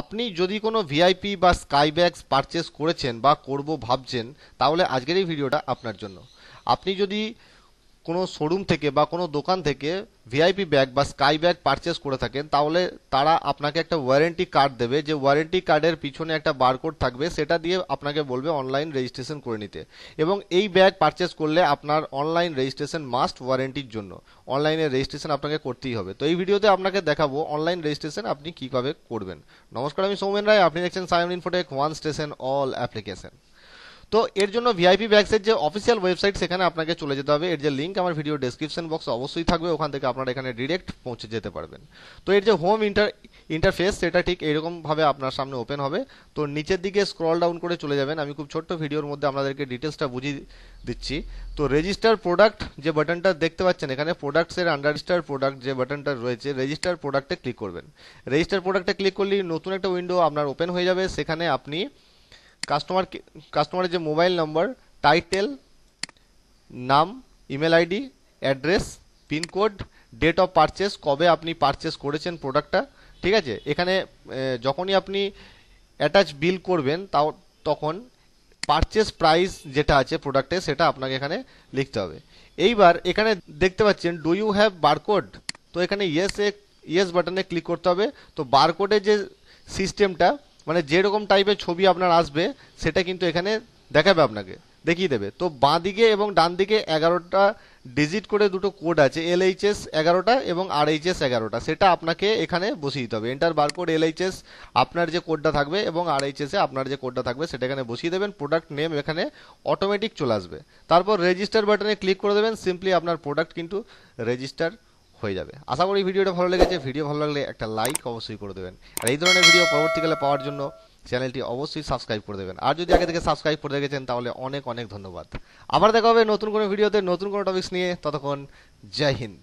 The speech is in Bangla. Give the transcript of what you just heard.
আপনি যদি কোনো ভিআইপি বা স্কাই ব্যাগস পারচেস করেছেন বা করব ভাবছেন তাহলে আজকের এই ভিডিওটা আপনার জন্য আপনি যদি কোনো শোরুম থেকে বা কোনো দোকান থেকে ভিআইপি ব্যাগ বা স্কাই ব্যাগ পারচেস করে থাকেন তাহলে তারা আপনাকে একটা ওয়ারেন্টি কার্ড দেবে যে ওয়ারেন্টি কার্ডের পিছনে একটা বারকোড থাকবে সেটা দিয়ে আপনাকে বলবে অনলাইন রেজিস্ট্রেশন করে নিতে এবং এই ব্যাগ পারচেস করলে আপনার অনলাইন রেজিস্ট্রেশন মাস্ট ওয়ারেন্টির জন্য অনলাইনে রেজিস্ট্রেশন আপনাকে করতেই হবে তো এই ভিডিওতে আপনাকে দেখাবো অনলাইন রেজিস্ট্রেশন আপনি কীভাবে করবেন নমস্কার আমি সৌমেন রায় আপনি দেখছেন Sayan infotech one station all application তো এর জন্য ভিআইপি ব্যাগসের যে অফিসিয়াল ওয়েবসাইট সেখানে আপনাকে চলে যেতে হবে এর যে লিঙ্ক আমার ভিডিও ডিসক্রিপশন বক্স অবশ্যই থাকবে ওখান থেকে আপনারা এখানে ডিরেক্ট পৌঁছে যেতে পারবেন তো এর যে হোম ইন্টার ইন্টারফেস সেটা ঠিক এরকমভাবে আপনার সামনে ওপেন হবে তো নিচের দিকে স্ক্রল ডাউন করে চলে যাবেন আমি খুব ছোট্ট ভিডিওর মধ্যে আপনাদেরকে ডিটেলসটা বুঝিয়ে দিচ্ছি তো রেজিস্টার প্রোডাক্ট যে বাটনটা দেখতে পাচ্ছেন এখানে প্রোডাক্টসের আন্ডার রেজিস্টার প্রোডাক্ট যে বাটনটা রয়েছে রেজিস্টার প্রোডাক্টে ক্লিক করবেন রেজিস্টার প্রোডাক্টে ক্লিক করলে নতুন একটা উইন্ডো আপনার ওপেন হয়ে যাবে সেখানে আপনি কাস্টমারকে কাস্টমারের যে মোবাইল নাম্বার টাইটেল নাম email ID address pincode date of purchase কবে আপনি পারচেস করেছেন প্রোডাক্টটা ঠিক আছে এখানে যখনই আপনি অ্যাটাচ বিল করবেন তাও তখন পারচেস প্রাইস যেটা আছে প্রোডাক্টে সেটা আপনাকে এখানে লিখতে হবে এইবার এখানে দেখতে পাচ্ছেন ডু ইউ হ্যাভ বারকোড তো এখানে ইয়েস এ ইয়েস বাটনে ক্লিক করতে হবে তো বারকোডে যে সিস্টেমটা মানে যেরকম টাইপের ছবি আপনার আসবে সেটা কিন্তু এখানে দেখাবে আপনাকে দেখিয়ে দেবে তো বাঁ দিকে এবং ডান দিকে এগারোটা ডিজিট করে দুটো কোড আছে এল এইচ এস এগারোটা এবং আর এইচ এস এগারোটা সেটা আপনাকে এখানে বসিয়ে দিতে হবে enter barcode L H S আপনার যে কোডটা থাকবে এবং আর এইচ এসে আপনার যে কোডটা থাকবে সেটা এখানে বসিয়ে দেবেন প্রোডাক্ট নেম এখানে অটোমেটিক চলে আসবে তারপর রেজিস্টার বাটনে ক্লিক করে দেবেন সিম্পলি আপনার প্রোডাক্ট কিন্তু রেজিস্টার হয়ে যাবে আশা করি ভিডিওটা ভালো লেগেছে ভিডিও ভালো লাগলে একটা লাইক অবশ্যই করে দেবেন আর এই ধরনের ভিডিও পরবর্তীকালে পাওয়ার জন্য চ্যানেলটি অবশ্যই সাবস্ক্রাইব করে দেবেন আর যদি আগে থেকে সাবস্ক্রাইব করে রেখেছেন তাহলে অনেক অনেক ধন্যবাদ আবার দেখা হবে নতুন কোনো ভিডিওতে নতুন কোনো টপিক্স নিয়ে ততক্ষণ জয় হিন্দ